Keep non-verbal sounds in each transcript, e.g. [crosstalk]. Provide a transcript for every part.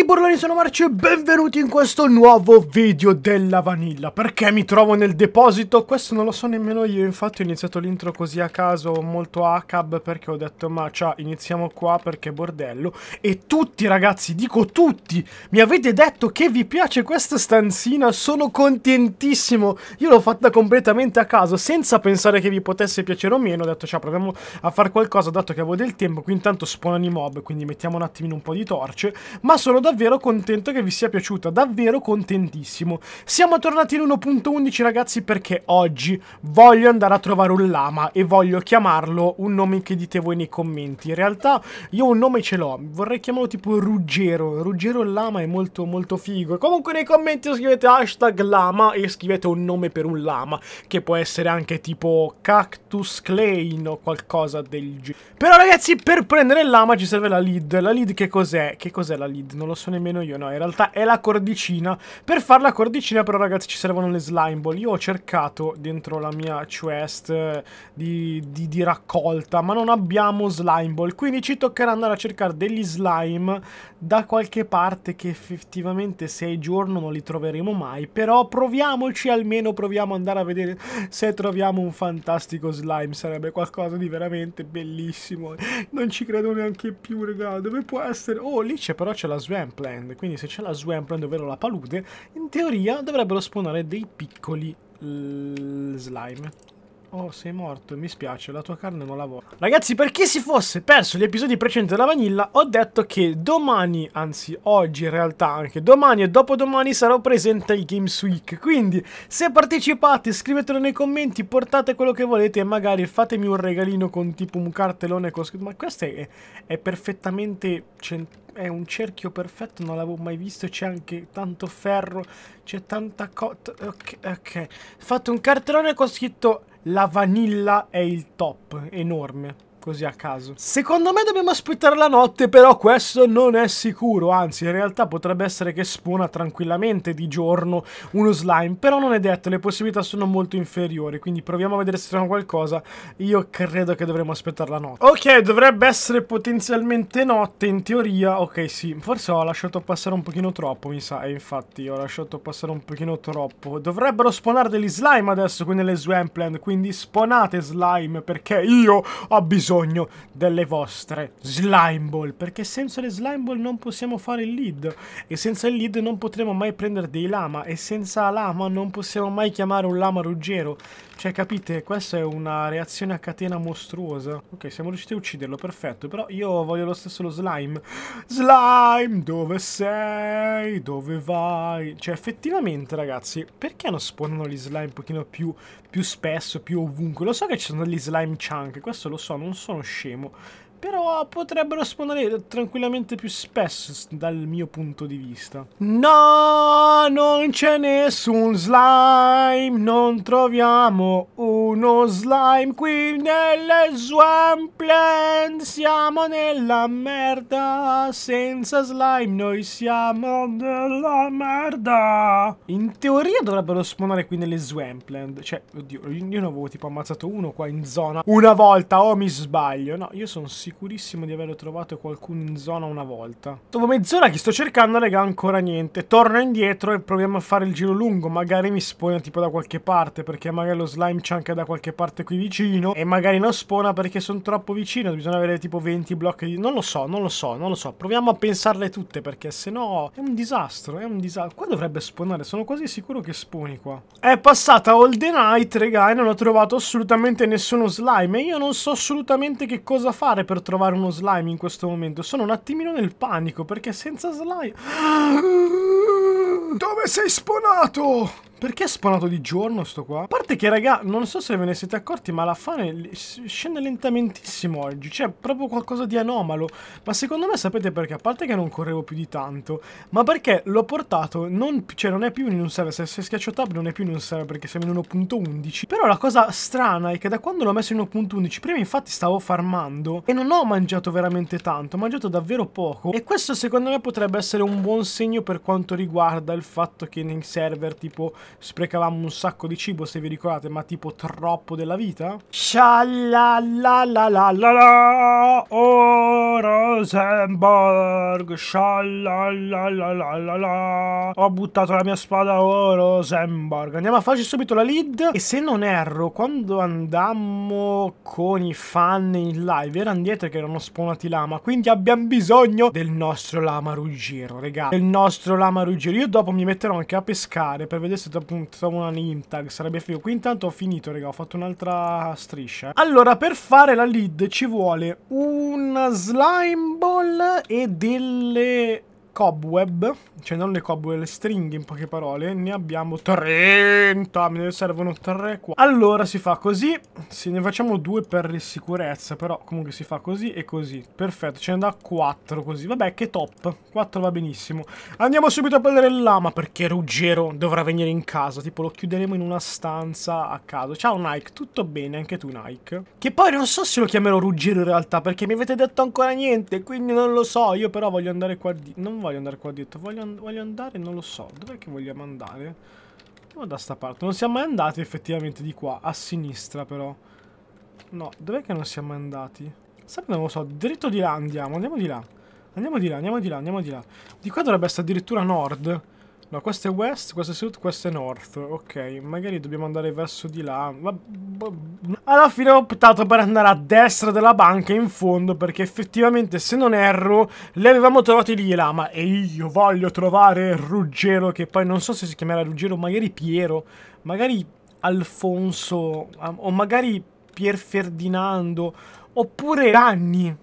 Ragazzi burloni sono Marcio e benvenuti in questo nuovo video della vanilla Perché mi trovo nel deposito? Questo non lo so nemmeno io Infatti ho iniziato l'intro così a caso molto a cab Perché ho detto ma ciao iniziamo qua perché bordello E tutti ragazzi, dico tutti Mi avete detto che vi piace questa stanzina Sono contentissimo Io l'ho fatta completamente a caso Senza pensare che vi potesse piacere o meno Ho detto ciao proviamo a fare qualcosa dato che avevo del tempo Qui intanto spawnano i mob Quindi mettiamo un attimino un po' di torce Ma sono da davvero contento che vi sia piaciuta, davvero contentissimo. Siamo tornati in 1.11 ragazzi perché oggi voglio andare a trovare un lama e voglio chiamarlo un nome che dite voi nei commenti. In realtà io un nome ce l'ho, vorrei chiamarlo tipo Ruggero, Ruggero il lama è molto molto figo. Comunque nei commenti scrivete hashtag lama e scrivete un nome per un lama che può essere anche tipo Cactus Klein o qualcosa del genere. Però ragazzi per prendere il lama ci serve la lead, la lead che cos'è? Che cos'è la lead? Non lo so nemmeno io, no, in realtà è la cordicina. Per fare la cordicina però ragazzi ci servono le slime ball. Io ho cercato dentro la mia chest eh, di, di, di raccolta, ma non abbiamo slime ball, quindi ci toccherà andare a cercare degli slime da qualche parte che effettivamente se è giorno non li troveremo mai, però proviamoci almeno, proviamo ad andare a vedere se troviamo un fantastico slime, sarebbe qualcosa di veramente bellissimo. Non ci credo neanche più, raga, dove può essere? Oh, lì c'è però c'è la Sven swampland, quindi se c'è la swampland, ovvero la palude, in teoria dovrebbero spawnare dei piccoli slime. Oh, sei morto, mi spiace, la tua carne non la lavora. Ragazzi, per chi si fosse perso gli episodi precedenti della Vanilla, ho detto che domani, anzi oggi in realtà anche, domani e dopodomani sarò presente al Games Week. Quindi, se partecipate, scrivetelo nei commenti, portate quello che volete e magari fatemi un regalino con tipo un cartellone con scritto... Ma questo è, è perfettamente... Cent- è un cerchio perfetto, non l'avevo mai visto, c'è anche tanto ferro, c'è tanta cotta, ok, ok. Fatto un cartellone con scritto la vanilla è il top, enorme così a caso. Secondo me dobbiamo aspettare la notte, però questo non è sicuro, anzi in realtà potrebbe essere che spona tranquillamente di giorno uno slime, però non è detto, le possibilità sono molto inferiori, quindi proviamo a vedere se troviamo qualcosa, io credo che dovremmo aspettare la notte. Ok, dovrebbe essere potenzialmente notte in teoria, ok sì, forse ho lasciato passare un pochino troppo mi sa, e eh, infatti ho lasciato passare un pochino troppo, dovrebbero spawnare degli slime adesso qui nelle Swampland, quindi spawnate slime perché io ho bisogno bisogno delle vostre slime ball, perché senza le slime ball non possiamo fare il lead, e senza il lead non potremo mai prendere dei lama, e senza lama non possiamo mai chiamare un lama ruggero, cioè, capite? Questa è una reazione a catena mostruosa. Ok, siamo riusciti a ucciderlo, perfetto. Però io voglio lo stesso lo slime. Slime, dove sei? Dove vai? Cioè, effettivamente, ragazzi, perché non spawnano gli slime un pochino più, più spesso, più ovunque? Lo so che ci sono degli slime chunk, questo lo so, non sono scemo. Però potrebbero spawnare tranquillamente più spesso dal mio punto di vista. No, non c'è nessun slime, non troviamo un uno slime qui nelle swampland. Siamo nella merda. Senza slime noi siamo nella merda. In teoria dovrebbero spawnare qui nelle swampland. Cioè, oddio, io ne avevo tipo ammazzato uno qua in zona. Una volta, o oh, mi sbaglio. No, io sono sicurissimo di averlo trovato qualcuno in zona una volta. Dopo mezz'ora che sto cercando, raga, ancora niente. Torno indietro e proviamo a fare il giro lungo. Magari mi spawna tipo da qualche parte, perché magari lo slime c'è anche da da qualche parte qui vicino e magari non spona perché sono troppo vicino, bisogna avere tipo 20 blocchi di... Non lo so, non lo so, non lo so. Proviamo a pensarle tutte perché se no è un disastro, è un disastro. Qua dovrebbe spawnare, sono quasi sicuro che sponi qua. È passata all the night, regà e non ho trovato assolutamente nessuno slime e io non so assolutamente che cosa fare per trovare uno slime in questo momento. Sono un attimino nel panico perché senza slime... [gasps] Dove sei spawnato? Perché è spawnato di giorno sto qua? A parte che raga, non so se ve ne siete accorti ma la fame scende lentamentissimo oggi C'è cioè, proprio qualcosa di anomalo Ma secondo me sapete perché? A parte che non correvo più di tanto Ma perché l'ho portato, non, cioè non è più in un server Se, se schiaccio tab non è più in un server perché siamo in 1.11 Però la cosa strana è che da quando l'ho messo in 1.11 Prima infatti stavo farmando e non ho mangiato veramente tanto Ho mangiato davvero poco E questo secondo me potrebbe essere un buon segno per quanto riguarda il fatto che nei server tipo sprecavamo un sacco di cibo, se vi ricordate, ma tipo troppo della vita. Scialalalalalala, oh Rosenborg, Sha-la-la-la-la-la-la! ho buttato la mia spada, oh Rosenborg. Andiamo a farci subito la lead, e se non erro, quando andammo con i fan in live, erano dietro che erano spawnati lama, quindi abbiamo bisogno del nostro lama ruggero, regà, del nostro lama ruggero. Io dopo mi metterò anche a pescare per vedere se trovo appunto una Nintag sarebbe figo. Qui intanto ho finito, raga, ho fatto un'altra striscia. Allora, per fare la lead ci vuole una slime ball e delle cobweb, cioè non le cobweb, le stringhe in poche parole, ne abbiamo 30, me ne servono 3 qua. Allora si fa così, se ne facciamo due per sicurezza, però comunque si fa così e così, perfetto, ce ne da 4 così, vabbè che top, 4 va benissimo. Andiamo subito a prendere il lama perché Ruggero dovrà venire in casa, tipo lo chiuderemo in una stanza a caso. Ciao Nike, tutto bene, anche tu Nike? Che poi non so se lo chiamerò Ruggero in realtà perché mi avete detto ancora niente, quindi non lo so, io però voglio andare qua di... non voglio voglio andare qua dietro. Voglio, voglio andare, non lo so. Dov'è che vogliamo andare? Andiamo da sta parte. Non siamo mai andati effettivamente di qua. A sinistra però. No, dov'è che non siamo mai andati? Sapete, non lo so. Dritto di là andiamo. Andiamo di là. Andiamo di là, andiamo di là, andiamo di là. Di qua dovrebbe essere addirittura nord. No, questo è west, questo è sud, questo è north. Ok, magari dobbiamo andare verso di là. Boh, alla fine ho optato per andare a destra della banca in fondo perché effettivamente, se non erro, li avevamo trovati lì là. Ma e io voglio trovare Ruggero, che poi non so se si chiamerà Ruggero, magari Piero, magari Alfonso, o magari Pier Ferdinando, oppure Gianni.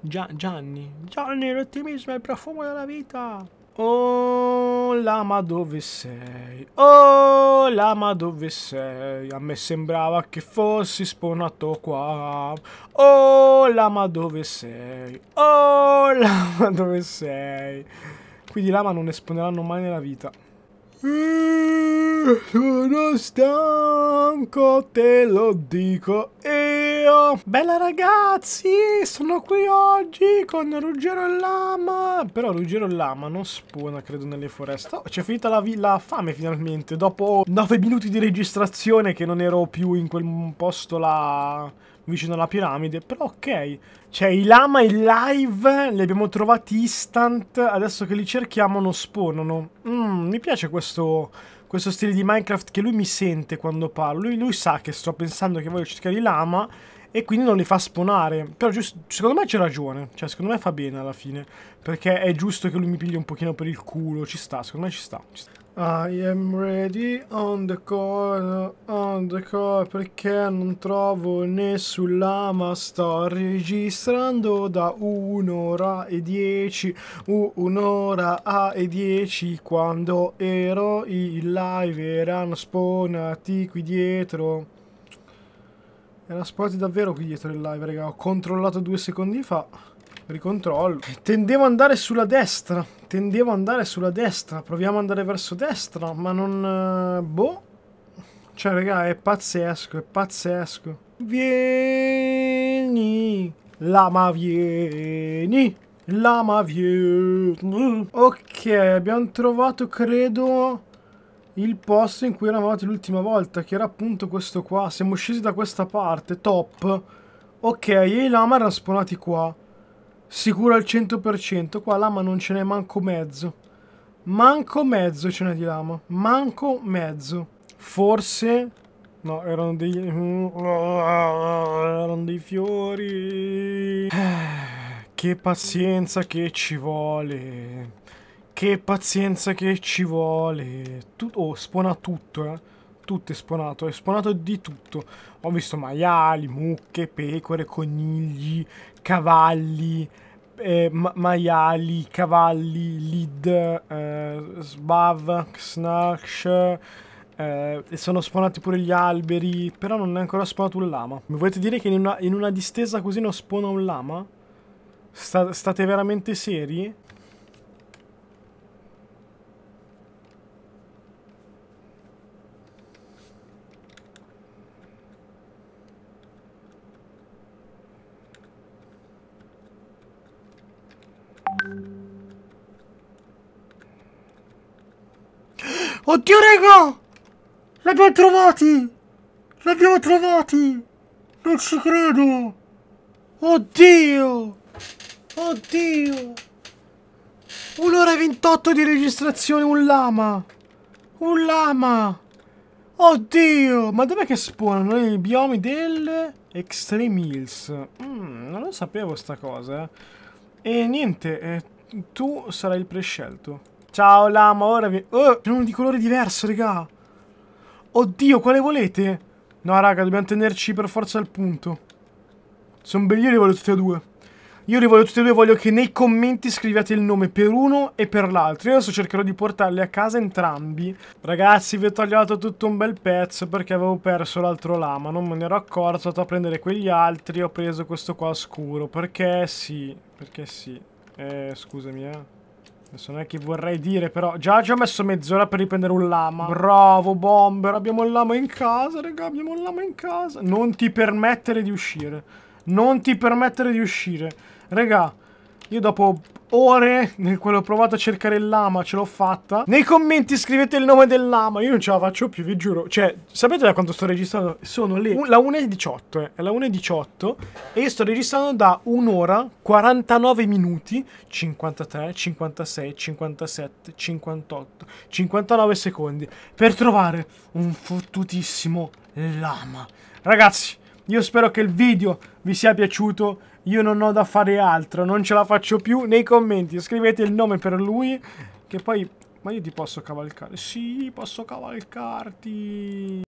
Gianni. Gianni, l'ottimismo è il profumo della vita. Oh, lama dove sei? Oh, lama dove sei? A me sembrava che fossi spawnato qua. Oh, lama dove sei? Oh, [laughs] lama dove sei? Quindi lama non esploderanno mai nella vita. Sono stanco, te lo dico. E Rogerio! Bella ragazzi, sono qui oggi con Ruggero e Lama! Però Ruggero e Lama non spawna, credo, nelle foreste. Oh, c'è finita la, la, fame finalmente, dopo 9 minuti di registrazione che non ero più in quel posto là vicino alla piramide. Però ok, c'è i lama in live, li abbiamo trovati instant, adesso che li cerchiamo non spawnano. Mm, mi piace questo questo stile di Minecraft che lui mi sente quando parlo, lui, lui sa che sto pensando che voglio cercare i lama e quindi non li fa spawnare, però giusto, secondo me c'è ragione, cioè secondo me fa bene alla fine, perché è giusto che lui mi piglia un pochino per il culo, ci sta, secondo me ci sta. Ci sta. I am ready on the call, on the call, perché non trovo nessun lama, sto registrando da un'ora e dieci, un'ora e dieci, quando ero in live erano spawnati qui dietro. Erano spawnati davvero qui dietro il live, raga, ho controllato due secondi fa ricontrollo. Tendevo ad andare sulla destra, tendevo ad andare sulla destra, proviamo ad andare verso destra, ma non... Eh, boh. Cioè, raga, è pazzesco, è pazzesco. Vieni, lama vieni. Lama vieni. Ok, abbiamo trovato, credo, il posto in cui eravamo l'ultima volta, che era appunto questo qua. Siamo scesi da questa parte, top. Ok, e i lama erano spawnati qua. Sicuro al 100%, qua lama non ce n'è manco mezzo. Manco mezzo ce n'è di lama. Manco mezzo. Forse... No, erano dei... Erano dei fiori. Che pazienza che ci vuole. Che pazienza che ci vuole. Tut... Oh, spona tutto, eh tutto esponato, esponato di tutto. Ho visto maiali, mucche, pecore, conigli, cavalli, eh, ma maiali, cavalli, lid, eh, sbav, snarch. Eh, sono sponati pure gli alberi, però non è ancora sponato un lama. Mi volete dire che in una, in una distesa così non spona un lama? Sta, state veramente seri? Oddio, raga! L'abbiamo trovati! L'abbiamo trovati! Non ci credo! Oddio! Oddio! Un'ora e 28 di registrazione, un lama! Un lama! Oddio! Ma dov'è che spawnano i biomi del Extreme Hills? Mm, non lo sapevo sta cosa. Eh. E niente, eh, tu sarai il prescelto. Ciao lama, ora mi... Oh, uno di colore diverso, raga. Oddio, quale volete? No, raga, dobbiamo tenerci per forza al punto. Sono belli, io li voglio tutti e due. Io li voglio tutti e due, voglio che nei commenti scriviate il nome per uno e per l'altro. Io adesso cercherò di portarli a casa entrambi. Ragazzi, vi ho tagliato tutto un bel pezzo perché avevo perso l'altro lama. Non me ne ero accorto, sono andato a prendere quegli altri. Ho preso questo qua scuro. Perché sì, perché sì. Eh, scusami, eh. Adesso non è che vorrei dire, però già ci ho messo mezz'ora per riprendere un lama. Bravo, bomber, abbiamo un lama in casa, raga, abbiamo un lama in casa. Non ti permettere di uscire. Non ti permettere di uscire. Raga, io dopo ore nel quale ho provato a cercare il lama ce l'ho fatta. Nei commenti scrivete il nome del lama, io non ce la faccio più, vi giuro. Cioè, sapete da quanto sto registrando? Sono le... La 1.18, eh. È la 1.18 e sto registrando da un'ora, 49 minuti, 53, 56, 57, 58, 59 secondi per trovare un fottutissimo lama. Ragazzi, io spero che il video vi sia piaciuto io non ho da fare altro, non ce la faccio più. Nei commenti scrivete il nome per lui, che poi... Ma io ti posso cavalcare? Sì, posso cavalcarti!